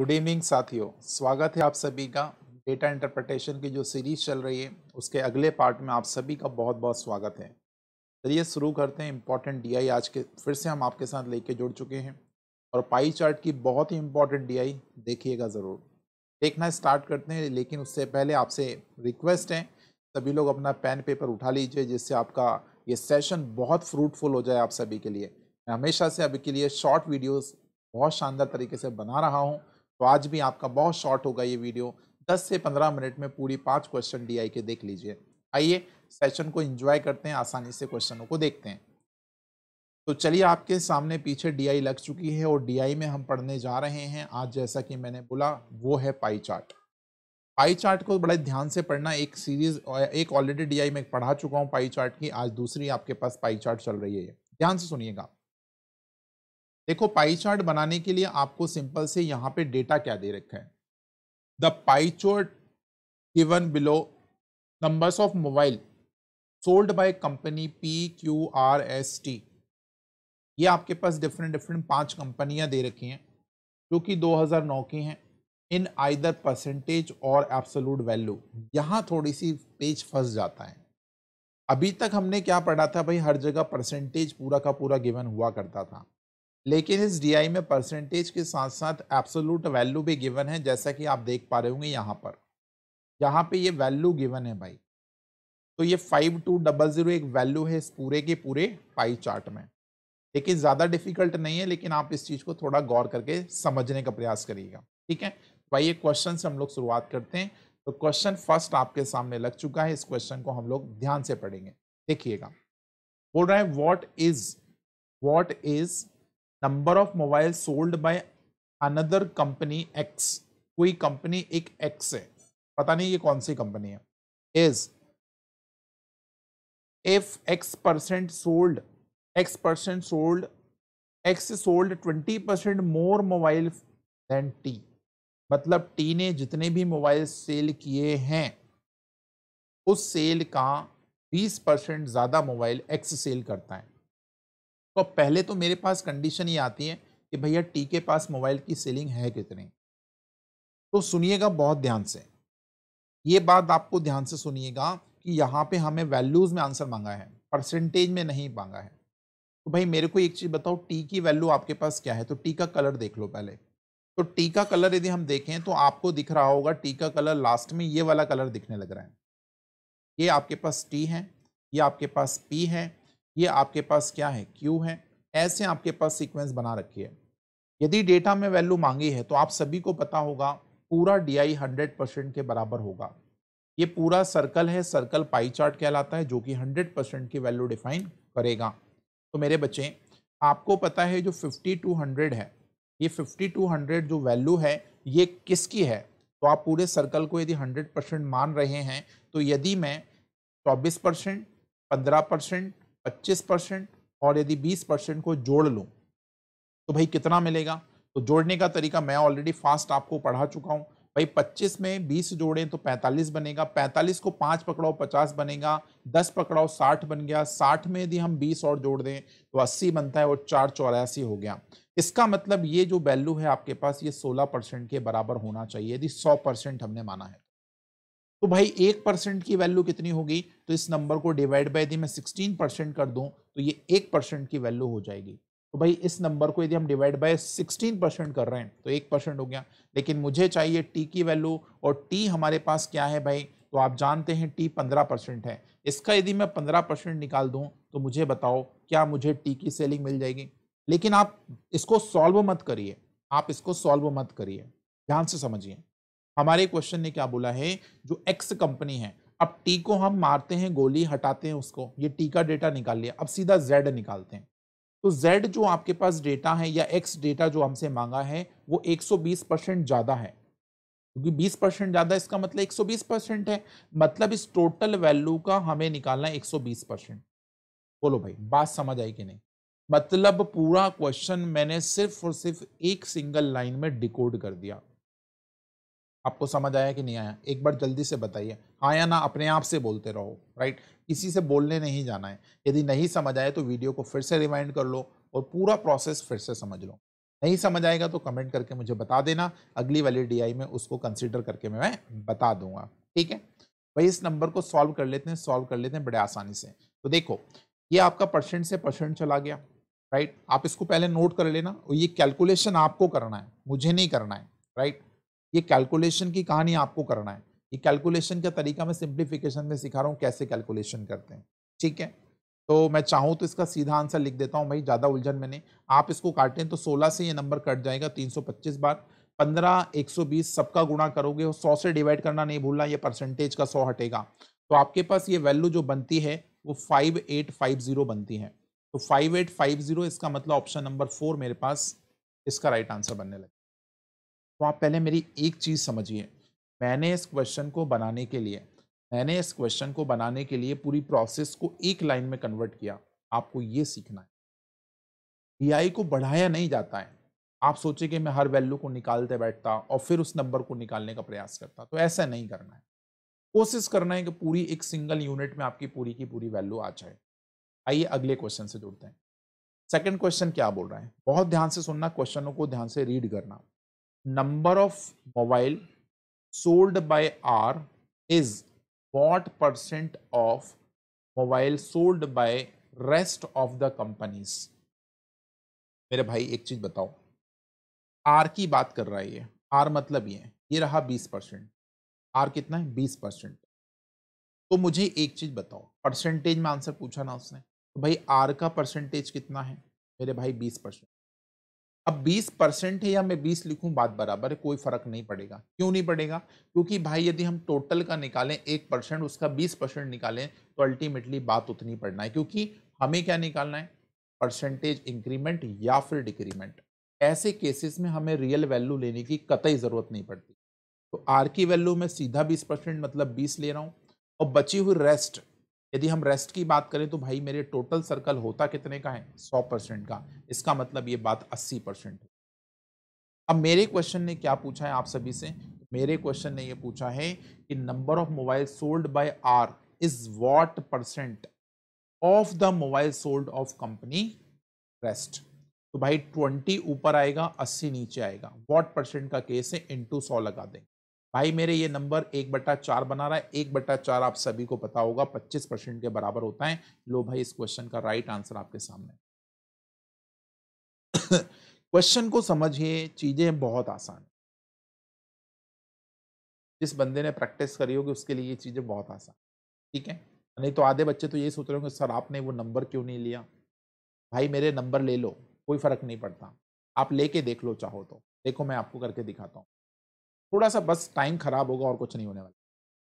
Good evening साथियों स्वागत है आप सभी का डेटा इंटरप्रटेशन की जो सीरीज चल रही है उसके अगले पार्ट में आप सभी का बहुत बहुत स्वागत है चलिए शुरू करते हैं इम्पॉर्टेंट डी आज के फिर से हम आपके साथ लेके जुड़ चुके हैं और पाई चार्ट की बहुत ही इम्पॉर्टेंट डी देखिएगा ज़रूर देखना स्टार्ट करते हैं लेकिन उससे पहले आपसे रिक्वेस्ट है सभी लोग अपना पेन पेपर उठा लीजिए जिससे आपका ये सेशन बहुत फ्रूटफुल हो जाए आप सभी के लिए मैं हमेशा से अभी के लिए शॉर्ट वीडियोस बहुत शानदार तरीके से बना रहा हूँ तो आज भी आपका बहुत शॉर्ट होगा ये वीडियो 10 से 15 मिनट में पूरी पांच क्वेश्चन डीआई के देख लीजिए आइए सेशन को एंजॉय करते हैं आसानी से क्वेश्चनों को देखते हैं तो चलिए आपके सामने पीछे डीआई लग चुकी है और डीआई में हम पढ़ने जा रहे हैं आज जैसा कि मैंने बोला वो है पाई चार्ट पाई चार्ट को बड़े ध्यान से पढ़ना एक सीरीज एक ऑलरेडी डीआई में पढ़ा चुका हूँ पाई चार्ट की आज दूसरी आपके पास पाई चार्ट चल रही है ध्यान से सुनिएगा देखो पाई चार्ट बनाने के लिए आपको सिंपल से यहाँ पे डेटा क्या दे रखा है the pie chart given below numbers of mobile sold by company P Q R S T ये आपके पास डिफरेंट डिफरेंट पांच कंपनियां दे रखी हैं जो कि 2009 की हैं इन आइदर परसेंटेज और एब्सोलूट वैल्यू यहाँ थोड़ी सी पेज फंस जाता है अभी तक हमने क्या पढ़ा था भाई हर जगह परसेंटेज पूरा का पूरा गिवन हुआ करता था लेकिन इस डी में परसेंटेज के साथ साथ एब्सोलूट वैल्यू भी गिवन है जैसा कि आप देख पा रहे होंगे यहाँ पर यहाँ पे ये वैल्यू गिवन है भाई तो ये फाइव टू डबल ज़ीरो एक वैल्यू है इस पूरे के पूरे पाई चार्ट में लेकिन ज़्यादा डिफिकल्ट नहीं है लेकिन आप इस चीज़ को थोड़ा गौर करके समझने का प्रयास करिएगा ठीक है भाई ये क्वेश्चन से हम लोग शुरुआत करते हैं तो क्वेश्चन फर्स्ट आपके सामने लग चुका है इस क्वेश्चन को हम लोग ध्यान से पढ़ेंगे देखिएगा बोल रहे हैं what is what is number of mobile sold by another company X कोई कंपनी एक एक्स है पता नहीं ये कौन सी कंपनी है is if X percent sold X percent sold X sold twenty percent more mobile than T मतलब टी ने जितने भी मोबाइल सेल किए हैं उस सेल का बीस परसेंट ज़्यादा मोबाइल एक्स सेल करता है तो पहले तो मेरे पास कंडीशन ये आती है कि भैया टी के पास मोबाइल की सेलिंग है कितनी तो सुनिएगा बहुत ध्यान से ये बात आपको ध्यान से सुनिएगा कि यहाँ पे हमें वैल्यूज़ में आंसर मांगा है परसेंटेज में नहीं मांगा है तो भाई मेरे को एक चीज़ बताओ टी की वैल्यू आपके पास क्या है तो टी का कलर देख लो पहले तो टी का कलर यदि हम देखें तो आपको दिख रहा होगा टी का कलर लास्ट में ये वाला कलर दिखने लग रहा है ये आपके पास टी है ये आपके पास पी है ये आपके पास क्या है क्यू है ऐसे आपके पास सीक्वेंस बना रखी है यदि डेटा में वैल्यू मांगी है तो आप सभी को पता होगा पूरा डी आई हंड्रेड परसेंट के बराबर होगा ये पूरा सर्कल है सर्कल पाई चार्ट कहलाता है जो कि हंड्रेड परसेंट की वैल्यू डिफाइन करेगा तो मेरे बच्चे आपको पता है जो फिफ्टी टू हंड्रेड है ये फिफ्टी टू हंड्रेड जो वैल्यू है ये किसकी है तो आप पूरे सर्कल को यदि हंड्रेड परसेंट मान रहे हैं तो यदि मैं चौबीस परसेंट पंद्रह परसेंट 25 परसेंट और यदि 20 परसेंट को जोड़ लूँ तो भाई कितना मिलेगा तो जोड़ने का तरीका मैं ऑलरेडी फास्ट आपको पढ़ा चुका हूँ भाई 25 में 20 जोड़ें तो 45 बनेगा 45 को 5 पकड़ाओ 50 बनेगा 10 पकड़ाओ 60 बन गया 60 में यदि हम 20 और जोड़ दें तो 80 बनता है और चार चौरासी हो गया इसका मतलब ये जो वैल्यू है आपके पास ये 16 परसेंट के बराबर होना चाहिए यदि 100 परसेंट हमने माना है तो। तो भाई एक परसेंट की वैल्यू कितनी होगी तो इस नंबर को डिवाइड बाय यदि मैं सिक्सटीन परसेंट कर दूं तो ये एक परसेंट की वैल्यू हो जाएगी तो भाई इस नंबर को यदि हम डिवाइड बाय सिक्सटीन परसेंट कर रहे हैं तो एक परसेंट हो गया लेकिन मुझे चाहिए टी की वैल्यू और टी हमारे पास क्या है भाई तो आप जानते हैं टी पंद्रह परसेंट है इसका यदि मैं पंद्रह परसेंट निकाल दूँ तो मुझे बताओ क्या मुझे टी की सेलिंग मिल जाएगी लेकिन आप इसको सॉल्व मत करिए आप इसको सॉल्व मत करिए ध्यान से समझिए हमारे क्वेश्चन ने क्या बोला है जो एक्स कंपनी है अब टी को हम मारते हैं गोली हटाते हैं उसको ये टी का डेटा निकाल लिया अब सीधा जेड निकालते हैं तो जेड जो आपके पास डेटा है या एक्स डेटा जो हमसे मांगा है वो 120 परसेंट ज़्यादा है क्योंकि 20 परसेंट ज़्यादा इसका मतलब 120 परसेंट है मतलब इस टोटल वैल्यू का हमें निकालना है बीस परसेंट बोलो भाई बात समझ आई कि नहीं मतलब पूरा क्वेश्चन मैंने सिर्फ और सिर्फ एक सिंगल लाइन में डिकोड कर दिया आपको समझ आया कि नहीं आया एक बार जल्दी से बताइए हाँ या ना अपने आप से बोलते रहो राइट किसी से बोलने नहीं जाना है यदि नहीं समझ आए तो वीडियो को फिर से रिमाइंड कर लो और पूरा प्रोसेस फिर से समझ लो नहीं समझ आएगा तो कमेंट करके मुझे बता देना अगली वाली डीआई में उसको कंसिडर करके मैं बता दूंगा ठीक है भाई इस नंबर को सॉल्व कर लेते हैं सॉल्व कर लेते हैं बड़े आसानी से तो देखो ये आपका परसेंट से परसेंट चला गया राइट आप इसको पहले नोट कर लेना और ये कैलकुलेशन आपको करना है मुझे नहीं करना है राइट ये कैलकुलेशन की कहानी आपको करना है ये कैलकुलेशन का तरीका मैं सिंप्लीफिकेशन में सिखा रहा हूँ कैसे कैलकुलेशन करते हैं ठीक है तो मैं चाहूँ तो इसका सीधा आंसर लिख देता हूँ भाई ज़्यादा उलझन मैंने आप इसको काटें तो 16 से ये नंबर कट जाएगा 325 बार 15 120 सबका गुणा करोगे और 100 से डिवाइड करना नहीं भूलना ये परसेंटेज का 100 हटेगा तो आपके पास ये वैल्यू जो बनती है वो 5850 बनती है तो 5850 इसका मतलब ऑप्शन नंबर फोर मेरे पास इसका राइट आंसर बनने लगे तो आप पहले मेरी एक चीज़ समझिए मैंने इस क्वेश्चन को बनाने के लिए मैंने इस क्वेश्चन को बनाने के लिए पूरी प्रोसेस को एक लाइन में कन्वर्ट किया आपको ये सीखना है डी को बढ़ाया नहीं जाता है आप सोचे कि मैं हर वैल्यू को निकालते बैठता और फिर उस नंबर को निकालने का प्रयास करता तो ऐसा नहीं करना है कोशिश करना है कि पूरी एक सिंगल यूनिट में आपकी पूरी की पूरी वैल्यू आ जाए आइए अगले क्वेश्चन से जुड़ते हैं सेकंड क्वेश्चन क्या बोल रहा है बहुत ध्यान से सुनना क्वेश्चनों को ध्यान से रीड करना number of mobile sold by R is what percent of mobile sold by rest of the companies मेरे भाई एक चीज बताओ आर की बात कर रहा है ये आर मतलब ये ये रहा बीस परसेंट आर कितना है बीस परसेंट तो मुझे एक चीज बताओ परसेंटेज में आंसर पूछा ना उसने तो भाई आर का परसेंटेज कितना है मेरे भाई बीस परसेंट अब 20 परसेंट है या मैं 20 लिखूं बात बराबर है कोई फर्क नहीं पड़ेगा क्यों नहीं पड़ेगा क्योंकि भाई यदि हम टोटल का निकालें एक परसेंट उसका 20 परसेंट निकालें तो अल्टीमेटली बात उतनी पड़ना है क्योंकि हमें क्या निकालना है परसेंटेज इंक्रीमेंट या फिर डिक्रीमेंट ऐसे केसेस में हमें रियल वैल्यू लेने की कतई ज़रूरत नहीं पड़ती तो आर की वैल्यू में सीधा बीस परसेंट मतलब बीस ले रहा हूँ और बची हुई रेस्ट यदि हम रेस्ट की बात करें तो भाई मेरे टोटल सर्कल होता कितने का है सौ परसेंट का इसका मतलब ये बात अस्सी परसेंट अब मेरे क्वेश्चन ने क्या पूछा है आप सभी से मेरे क्वेश्चन ने ये पूछा है कि number of mobile sold by R is what percent of the mobile sold of company rest तो भाई ट्वेंटी ऊपर आएगा अस्सी नीचे आएगा वॉट परसेंट का केस है इंटू सौ लगा देंगे भाई मेरे ये नंबर एक बट्टा चार बना रहा है एक बट्टा चार आप सभी को पता होगा पच्चीस परसेंट के बराबर होता है लो भाई इस क्वेश्चन का राइट आंसर आपके सामने क्वेश्चन को समझिए चीजें बहुत आसान जिस बंदे ने प्रैक्टिस करी होगी उसके लिए ये चीजें बहुत आसान ठीक है नहीं तो आधे बच्चे तो ये सोच रहे होंगे सर आपने वो नंबर क्यों नहीं लिया भाई मेरे नंबर ले लो कोई फर्क नहीं पड़ता आप लेके देख लो चाहो तो देखो मैं आपको करके दिखाता हूँ थोड़ा सा बस टाइम खराब होगा और कुछ नहीं होने वाला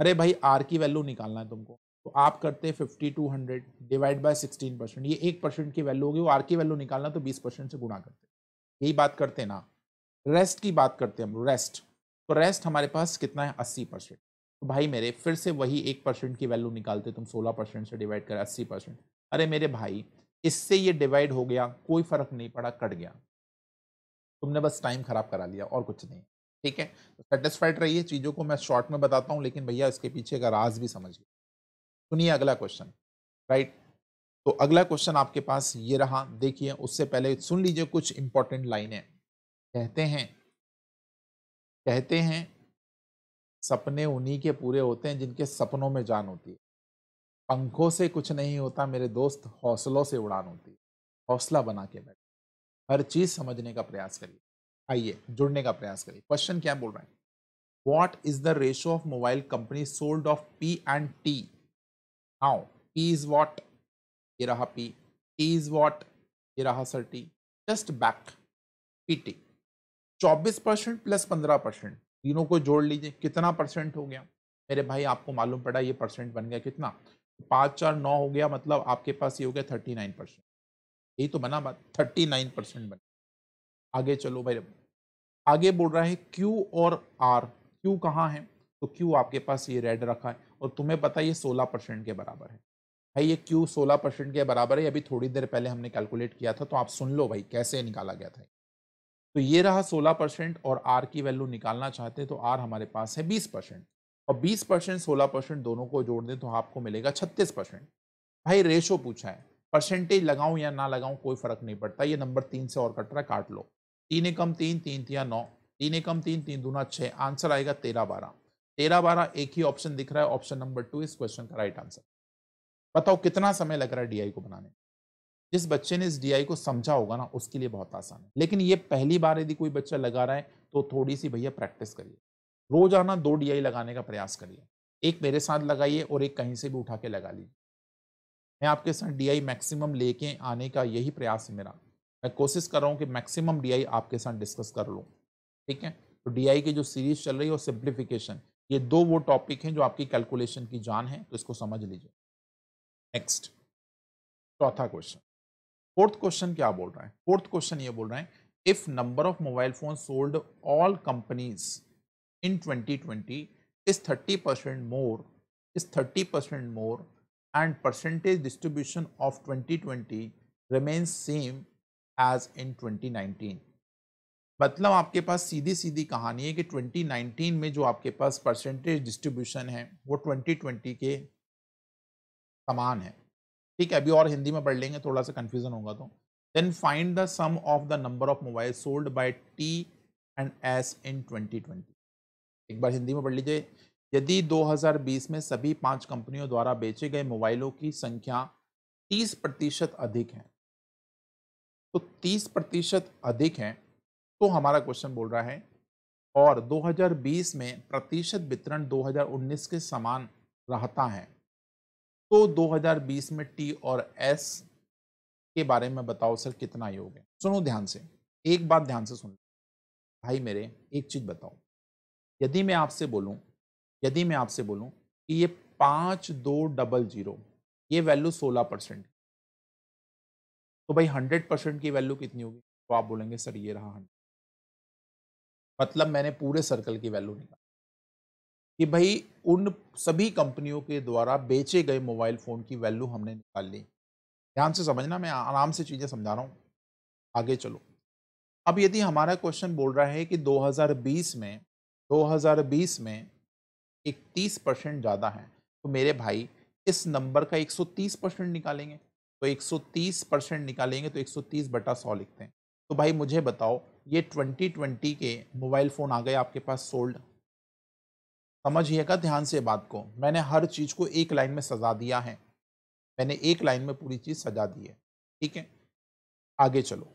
अरे भाई आर की वैल्यू निकालना है तुमको तो आप करते fifty two hundred divide by sixteen percent ये एक परसेंट की वैल्यू होगी वो आर की वैल्यू निकालना तो बीस परसेंट से गुणा करते यही बात करते ना रेस्ट की बात करते हम रेस्ट तो रेस्ट हमारे पास कितना है अस्सी परसेंट तो भाई मेरे फिर से वही एक परसेंट की वैल्यू निकालते तुम सोलह परसेंट से डिवाइड कर अस्सी परसेंट अरे मेरे भाई इससे ये डिवाइड हो गया कोई फ़र्क नहीं पड़ा कट गया तुमने बस टाइम ख़राब करा लिया और कुछ नहीं ठीक है सेटिस्फाइड रहिए चीज़ों को मैं शॉर्ट में बताता हूँ लेकिन भैया इसके पीछे का राज भी समझिए सुनिए अगला क्वेश्चन राइट तो अगला क्वेश्चन आपके पास ये रहा देखिए उससे पहले सुन लीजिए कुछ इंपॉर्टेंट लाइनें कहते हैं कहते हैं सपने उन्हीं के पूरे होते हैं जिनके सपनों में जान होती है पंखों से कुछ नहीं होता मेरे दोस्त हौसलों से उड़ान होती है हौसला बना के बैठे हर चीज़ समझने का प्रयास करिए आइए जुड़ने का प्रयास करिए क्वेश्चन क्या बोल रहे हैं what is the ratio of mobile companies sold of P and T? Now, P is what? ये रहा P. T is what? ये रहा sir T. Just back. PT. 24 percent plus 15 percent तीनों को जोड़ लीजिए कितना परसेंट हो गया मेरे भाई आपको मालूम पड़ा ये परसेंट बन गया कितना पाँच चार नौ हो गया मतलब आपके पास ये हो गया थर्टी नाइन परसेंट यही तो बना बात थर्टी नाइन परसेंट बना आगे चलो भाई आगे बोल रहा है क्यू और आर क्यू कहाँ है तो क्यू आपके पास ये रेड रखा है और तुम्हें पता है ये सोलह परसेंट के बराबर है भाई ये क्यू सोलह परसेंट के बराबर है अभी थोड़ी देर पहले हमने कैलकुलेट किया था तो आप सुन लो भाई कैसे निकाला गया था तो ये रहा सोलह परसेंट और आर की वैल्यू निकालना चाहते हैं तो आर हमारे पास है बीस परसेंट और बीस परसेंट सोलह परसेंट दोनों को जोड़ दें तो आपको मिलेगा छत्तीस परसेंट भाई रेशो पूछा है परसेंटेज लगाऊं या ना लगाऊं कोई फर्क नहीं पड़ता ये नंबर तीन से और कट रहा है काट लो तीन एकम तीन तीन तिया नौ तीन एकम तीन तीन दूना छः आंसर आएगा तेरह बारह तेरह बारह एक ही ऑप्शन दिख रहा है ऑप्शन नंबर टू इस क्वेश्चन का राइट आंसर बताओ कितना समय लग रहा है डीआई को बनाने जिस बच्चे ने इस डीआई को समझा होगा ना उसके लिए बहुत आसान है लेकिन ये पहली बार यदि कोई बच्चा लगा रहा है तो थोड़ी सी भैया प्रैक्टिस करिए रोजाना दो डीआई लगाने का प्रयास करिए एक मेरे साथ लगाइए और एक कहीं से भी उठा के लगा लीजिए मैं आपके साथ डीआई मैक्सिमम लेके आने का यही प्रयास है मेरा मैं कोशिश कर रहा हूँ कि मैक्सिमम डीआई आपके साथ डिस्कस कर लूँ ठीक है तो डी की जो सीरीज चल रही है वो सिंप्लीफिकेशन ये दो वो टॉपिक हैं जो आपकी कैलकुलेशन की जान है तो इसको समझ लीजिए नेक्स्ट चौथा क्वेश्चन फोर्थ क्वेश्चन क्या बोल रहा है फोर्थ क्वेश्चन ये बोल रहा है if number of mobile phone sold all companies in 2020 percent more percent thirty percent more and percentage distribution of twenty twenty 2020 same as in twenty 2019 मतलब आपके पास सीधी सीधी कहानी है कि 2019 में जो आपके पास परसेंटेज डिस्ट्रीब्यूशन है वो 2020 के समान है ठीक है अभी और हिंदी में पढ़ लेंगे थोड़ा सा कन्फ्यूजन होगा तो then find the sum of the number of mobile sold by T and S in 2020 एक बार हिंदी में पढ़ लीजिए यदि 2020 में सभी पांच कंपनियों द्वारा बेचे गए मोबाइलों की संख्या 30 प्रतिशत अधिक है तो 30 प्रतिशत अधिक है तो हमारा क्वेश्चन बोल रहा है और 2020 में प्रतिशत वितरण 2019 के समान रहता है तो 2020 में टी और एस के बारे में बताओ सर कितना योग है सुनो ध्यान से एक बात ध्यान से सुन भाई मेरे एक चीज़ बताओ यदि मैं आपसे बोलूं यदि मैं आपसे बोलूं कि ये पाँच दो डबल जीरो ये वैल्यू सोलह परसेंट तो भाई हंड्रेड परसेंट की वैल्यू कितनी होगी तो आप बोलेंगे सर ये रहा हंड्रेड मतलब मैंने पूरे सर्कल की वैल्यू निकाली कि भाई उन सभी कंपनियों के द्वारा बेचे गए मोबाइल फ़ोन की वैल्यू हमने निकाल ली ध्यान से समझना मैं आराम से चीज़ें समझा रहा हूँ आगे चलो अब यदि हमारा क्वेश्चन बोल रहा है कि 2020 में 2020 में 31 परसेंट ज़्यादा है तो मेरे भाई इस नंबर का 130 परसेंट निकालेंगे तो 130 परसेंट निकालेंगे तो 130 बटा सौ लिखते हैं तो भाई मुझे बताओ ये 2020 के मोबाइल फ़ोन आ गए आपके पास सोल्ड समझिएगा ध्यान से बात को मैंने हर चीज़ को एक लाइन में सजा दिया है मैंने एक लाइन में पूरी चीज़ सजा दी है ठीक है आगे चलो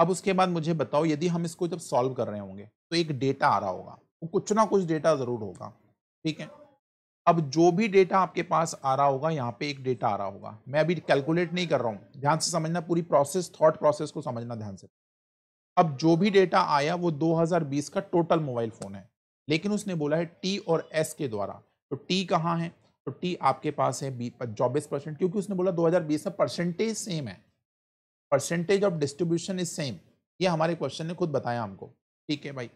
अब उसके बाद मुझे बताओ यदि हम इसको जब सॉल्व कर रहे होंगे तो एक डेटा आ रहा होगा तो कुछ ना कुछ डेटा ज़रूर होगा ठीक है अब जो भी डेटा आपके पास आ रहा होगा यहाँ पे एक डेटा आ रहा होगा मैं अभी कैलकुलेट नहीं कर रहा हूँ ध्यान से समझना पूरी प्रोसेस थॉट प्रोसेस को समझना ध्यान से अब जो भी डेटा आया वो 2020 का टोटल मोबाइल फ़ोन है लेकिन उसने बोला है टी और एस के द्वारा तो टी कहाँ है तो टी आपके पास है बी चौबीस परसेंट क्योंकि उसने बोला 2020 का परसेंटेज सेम है percentage of distribution is same ये हमारे क्वेश्चन ने खुद बताया हमको ठीक है भाई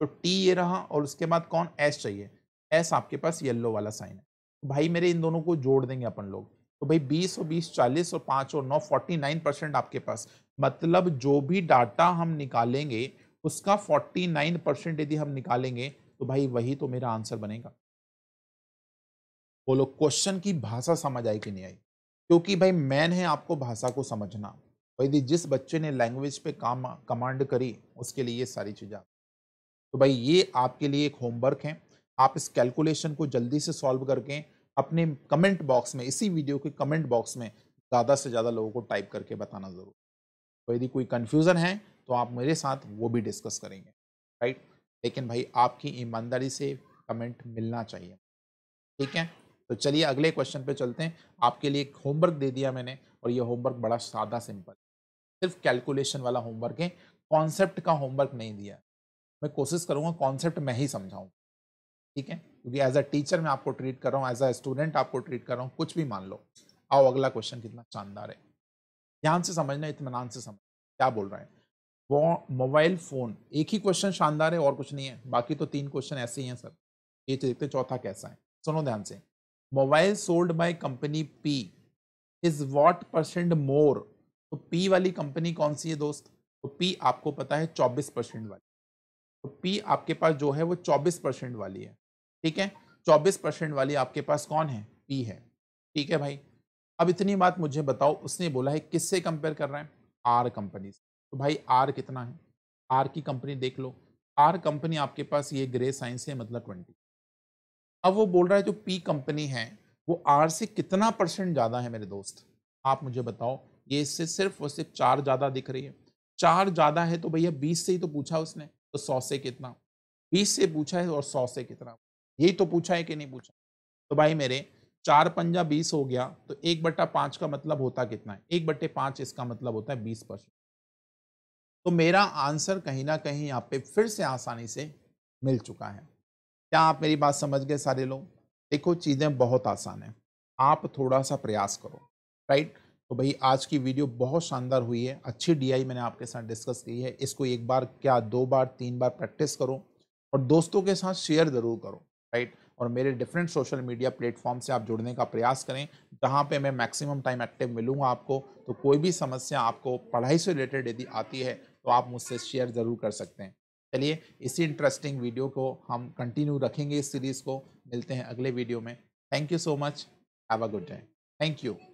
तो टी ये रहा और उसके बाद कौन एस चाहिए एस आपके पास येल्लो वाला साइन है तो भाई मेरे इन दोनों को जोड़ देंगे अपन लोग तो भाई 20 और 20 40 और 5 और 9 49 परसेंट आपके पास मतलब जो भी डाटा हम निकालेंगे उसका 49 परसेंट यदि हम निकालेंगे तो भाई वही तो मेरा आंसर बनेगा बोलो क्वेश्चन की भाषा समझ आई कि नहीं आई क्योंकि भाई मैन है आपको भाषा को समझना यदि जिस बच्चे ने लैंग्वेज पे काम कमांड करी उसके लिए ये सारी चीज़ें तो भाई ये आपके लिए एक होमवर्क है आप इस कैलकुलेशन को जल्दी से सॉल्व करके अपने कमेंट बॉक्स में इसी वीडियो के कमेंट बॉक्स में ज़्यादा से ज़्यादा लोगों को टाइप करके बताना ज़रूर तो यदि कोई कन्फ्यूज़न है तो आप मेरे साथ वो भी डिस्कस करेंगे राइट लेकिन भाई आपकी ईमानदारी से कमेंट मिलना चाहिए ठीक है तो चलिए अगले क्वेश्चन पे चलते हैं आपके लिए एक होमवर्क दे दिया मैंने और ये होमवर्क बड़ा सादा सिंपल सिर्फ कैलकुलेशन वाला होमवर्क है कॉन्सेप्ट का होमवर्क नहीं दिया मैं कोशिश करूँगा कॉन्सेप्ट मैं ही समझाऊँ ठीक है क्योंकि एज अ टीचर मैं आपको ट्रीट कर रहा हूँ एज अ स्टूडेंट आपको ट्रीट कर रहा हूँ कुछ भी मान लो आओ अगला क्वेश्चन कितना शानदार है ध्यान से समझना इतमान से समझ क्या बोल रहे हैं वो मोबाइल फ़ोन एक ही क्वेश्चन शानदार है और कुछ नहीं है बाकी तो तीन क्वेश्चन ऐसे ही हैं सर ये तो देखते चौथा कैसा है सुनो ध्यान से mobile sold by company P is what percent more तो पी वाली कंपनी कौन सी है दोस्त तो पी आपको पता है चौबीस परसेंट वाली तो पी आपके पास जो है वो चौबीस परसेंट वाली है ठीक है चौबीस परसेंट वाली आपके पास कौन है पी है ठीक है भाई अब इतनी बात मुझे बताओ उसने बोला है किससे कंपेयर कर रहे हैं आर कंपनी से तो भाई आर कितना है आर की कंपनी देख लो आर कंपनी आपके पास ये ग्रे साइंस है मतलब ट्वेंटी अब वो बोल रहा है जो पी कंपनी है वो आर से कितना परसेंट ज़्यादा है मेरे दोस्त आप मुझे बताओ ये इससे सिर्फ और सिर्फ चार ज़्यादा दिख रही है चार ज़्यादा है तो भैया बीस से ही तो पूछा उसने तो सौ से कितना बीस से पूछा है और सौ से कितना यही तो पूछा है कि नहीं पूछा तो भाई मेरे चार पंजा बीस हो गया तो एक बट्टा पांच का मतलब होता कितना है एक बट्टे पांच इसका मतलब होता है बीस परसेंट तो मेरा आंसर कहीं ना कहीं यहाँ पे फिर से आसानी से मिल चुका है क्या आप मेरी बात समझ गए सारे लोग देखो चीज़ें बहुत आसान है आप थोड़ा सा प्रयास करो राइट तो भाई आज की वीडियो बहुत शानदार हुई है अच्छी डीआई मैंने आपके साथ डिस्कस की है इसको एक बार क्या दो बार तीन बार प्रैक्टिस करो और दोस्तों के साथ शेयर ज़रूर करो राइट और मेरे डिफरेंट सोशल मीडिया प्लेटफॉर्म से आप जुड़ने का प्रयास करें जहाँ पे मैं मैक्सिमम टाइम एक्टिव मिलूँगा आपको तो कोई भी समस्या आपको पढ़ाई से रिलेटेड यदि आती है तो आप मुझसे शेयर ज़रूर कर सकते हैं चलिए इसी इंटरेस्टिंग वीडियो को हम कंटिन्यू रखेंगे इस सीरीज़ को मिलते हैं अगले वीडियो में thank you so much have a good day thank you